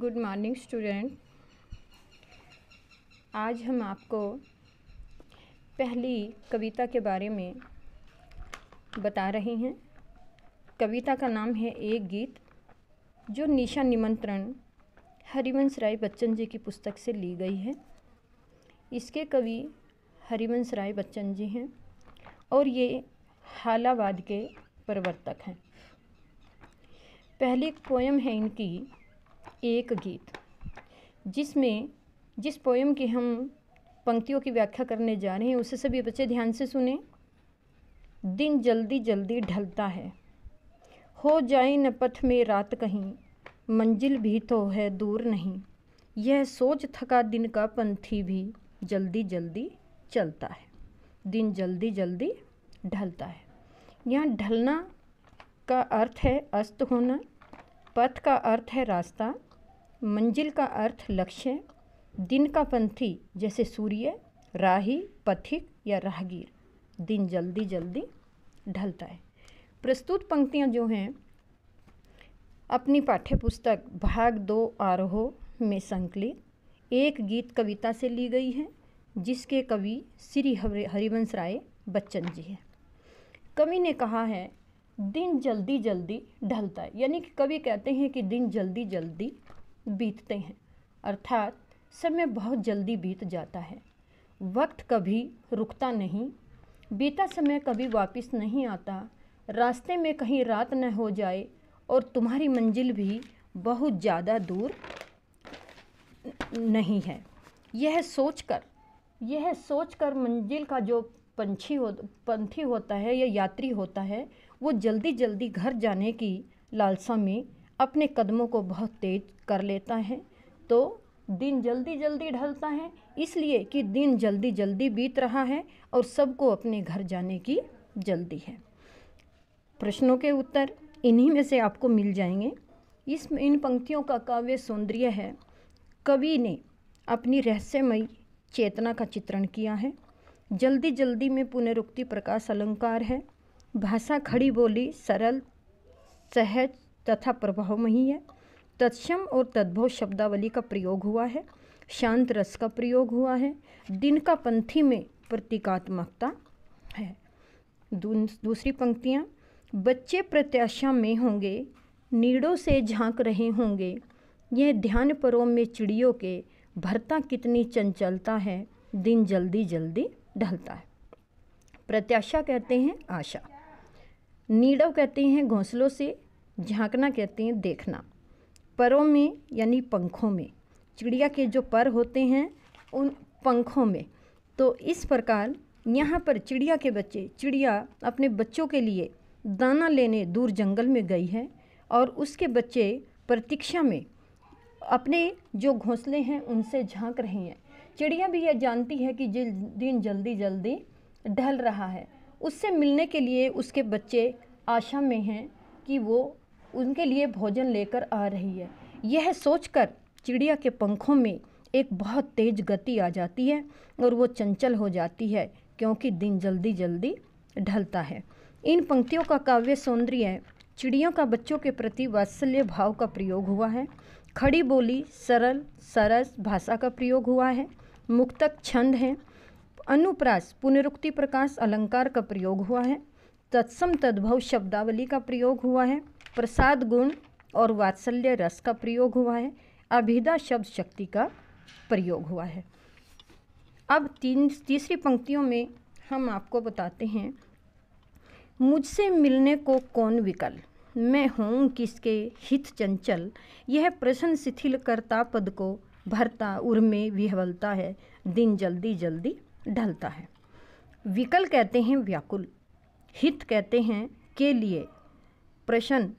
Good morning student आज हम आपको पहली कविता के बारे में बता रहे हैं कविता का नाम है एक गीत जो निशा निमंत्रण हरिवंश राय बच्चन जी की पुस्तक से ली गई है इसके कवि हरिवंश राय बच्चन जी हैं और ये हालावाद के प्रवर्तक हैं पहली पोयम है इनकी एक गीत जिसमें जिस पोयम की हम पंक्तियों की व्याख्या करने जा रहे हैं उसे सभी बच्चे ध्यान से सुने दिन जल्दी जल्दी ढलता है हो जाए न पथ में रात कहीं मंजिल भी तो है दूर नहीं यह सोच थका दिन का पंथी भी जल्दी जल्दी चलता है दिन जल्दी जल्दी ढलता है यहाँ ढलना का अर्थ है अस्त होना पथ का अर्थ है रास्ता मंजिल का अर्थ लक्ष्य दिन का पंथी जैसे सूर्य राही पथिक या राहगीर दिन जल्दी जल्दी ढलता है प्रस्तुत पंक्तियाँ जो हैं अपनी पाठ्य पुस्तक भाग दो आरोह में संकलित एक गीत कविता से ली गई है जिसके कवि श्री हरिवंश राय बच्चन जी हैं कवि ने कहा है दिन जल्दी जल्दी ढलता है यानी कि कवि कहते हैं कि दिन जल्दी जल्दी बीतते हैं अर्थात समय बहुत जल्दी बीत जाता है वक्त कभी रुकता नहीं बीता समय कभी वापस नहीं आता रास्ते में कहीं रात न हो जाए और तुम्हारी मंजिल भी बहुत ज़्यादा दूर नहीं है यह सोचकर यह सोचकर मंजिल का जो पंछी हो पंथी होता है या यात्री होता है वो जल्दी जल्दी घर जाने की लालसा में अपने कदमों को बहुत तेज कर लेता है तो दिन जल्दी जल्दी ढलता है इसलिए कि दिन जल्दी जल्दी बीत रहा है और सबको अपने घर जाने की जल्दी है प्रश्नों के उत्तर इन्हीं में से आपको मिल जाएंगे इस इन पंक्तियों का काव्य सौंदर्य है कवि ने अपनी रहस्यमयी चेतना का चित्रण किया है जल्दी जल्दी में पुनरुक्ति प्रकाश अलंकार है भाषा खड़ी बोली सरल सहज तथा प्रभावमयी है तत्सम और तद्भव शब्दावली का प्रयोग हुआ है शांत रस का प्रयोग हुआ है दिन का पंथी में प्रतीकात्मकता है दूसरी पंक्तियाँ बच्चे प्रत्याशा में होंगे नीड़ों से झांक रहे होंगे यह ध्यान परों में चिड़ियों के भरता कितनी चंचलता है दिन जल्दी जल्दी ढलता है प्रत्याशा कहते हैं आशा नीड़ों कहते हैं घोंसलों से झांकना कहते हैं देखना परों में यानी पंखों में चिड़िया के जो पर होते हैं उन पंखों में तो इस प्रकार यहाँ पर चिड़िया के बच्चे चिड़िया अपने बच्चों के लिए दाना लेने दूर जंगल में गई है और उसके बच्चे प्रतीक्षा में अपने जो घोंसले हैं उनसे झांक रहे हैं चिड़िया भी यह जानती है कि जिस दिन जल्दी जल्दी ढल रहा है उससे मिलने के लिए उसके बच्चे आशा में हैं कि वो उनके लिए भोजन लेकर आ रही है यह सोचकर चिड़िया के पंखों में एक बहुत तेज गति आ जाती है और वो चंचल हो जाती है क्योंकि दिन जल्दी जल्दी ढलता है इन पंक्तियों का काव्य सौंदर्य चिड़ियों का बच्चों के प्रति वात्सल्य भाव का प्रयोग हुआ है खड़ी बोली सरल सरस भाषा का प्रयोग हुआ है मुक्तक छंद हैं अनुप्रास पुनरुक्ति प्रकाश अलंकार का प्रयोग हुआ है तत्सम तद्भव शब्दावली का प्रयोग हुआ है प्रसाद गुण और वात्सल्य रस का प्रयोग हुआ है अभिदा शब्द शक्ति का प्रयोग हुआ है अब तीन तीसरी पंक्तियों में हम आपको बताते हैं मुझसे मिलने को कौन विकल मैं हूँ किसके हित चंचल यह प्रश्न शिथिल करता पद को भरता उर्मे विहवलता है दिन जल्दी जल्दी ढलता है विकल कहते हैं व्याकुल हित कहते हैं के लिए प्रश्न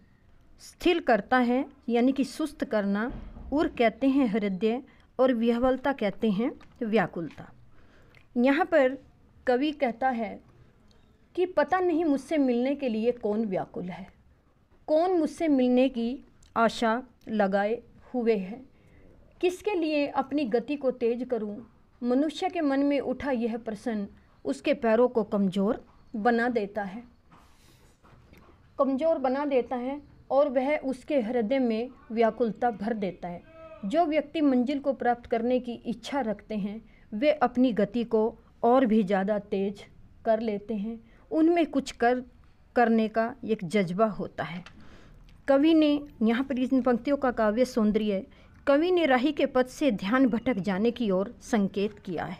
स्थिर करता है यानी कि सुस्त करना उर कहते हैं हृदय और व्यावलता कहते हैं व्याकुलता यहाँ पर कवि कहता है कि पता नहीं मुझसे मिलने के लिए कौन व्याकुल है कौन मुझसे मिलने की आशा लगाए हुए है किसके लिए अपनी गति को तेज करूं? मनुष्य के मन में उठा यह प्रश्न उसके पैरों को कमज़ोर बना देता है कमज़ोर बना देता है और वह उसके हृदय में व्याकुलता भर देता है जो व्यक्ति मंजिल को प्राप्त करने की इच्छा रखते हैं वे अपनी गति को और भी ज़्यादा तेज कर लेते हैं उनमें कुछ कर करने का एक जज्बा होता है कवि ने यहाँ पर इन पंक्तियों का काव्य सौंदर्य कवि ने राही के पद से ध्यान भटक जाने की ओर संकेत किया है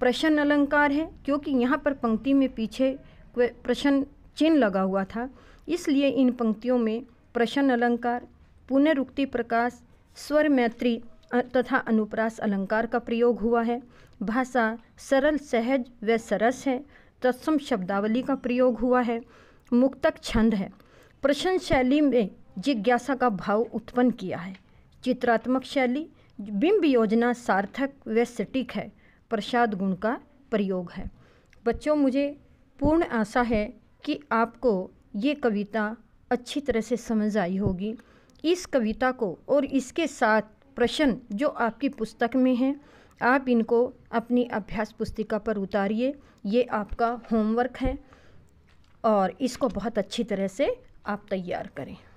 प्रश्न अलंकार है क्योंकि यहाँ पर पंक्ति में पीछे प्रश्न चिन्ह लगा हुआ था इसलिए इन पंक्तियों में प्रश्न अलंकार पुनरुक्ति प्रकाश स्वर मैत्री तथा अनुप्रास अलंकार का प्रयोग हुआ है भाषा सरल सहज व सरस है तत्सम शब्दावली का प्रयोग हुआ है मुक्तक छंद है प्रश्न शैली में जिज्ञासा का भाव उत्पन्न किया है चित्रात्मक शैली बिंब योजना सार्थक व सटीक है प्रसाद गुण का प्रयोग है बच्चों मुझे पूर्ण आशा है कि आपको ये कविता अच्छी तरह से समझ आई होगी इस कविता को और इसके साथ प्रश्न जो आपकी पुस्तक में हैं आप इनको अपनी अभ्यास पुस्तिका पर उतारिए ये आपका होमवर्क है और इसको बहुत अच्छी तरह से आप तैयार करें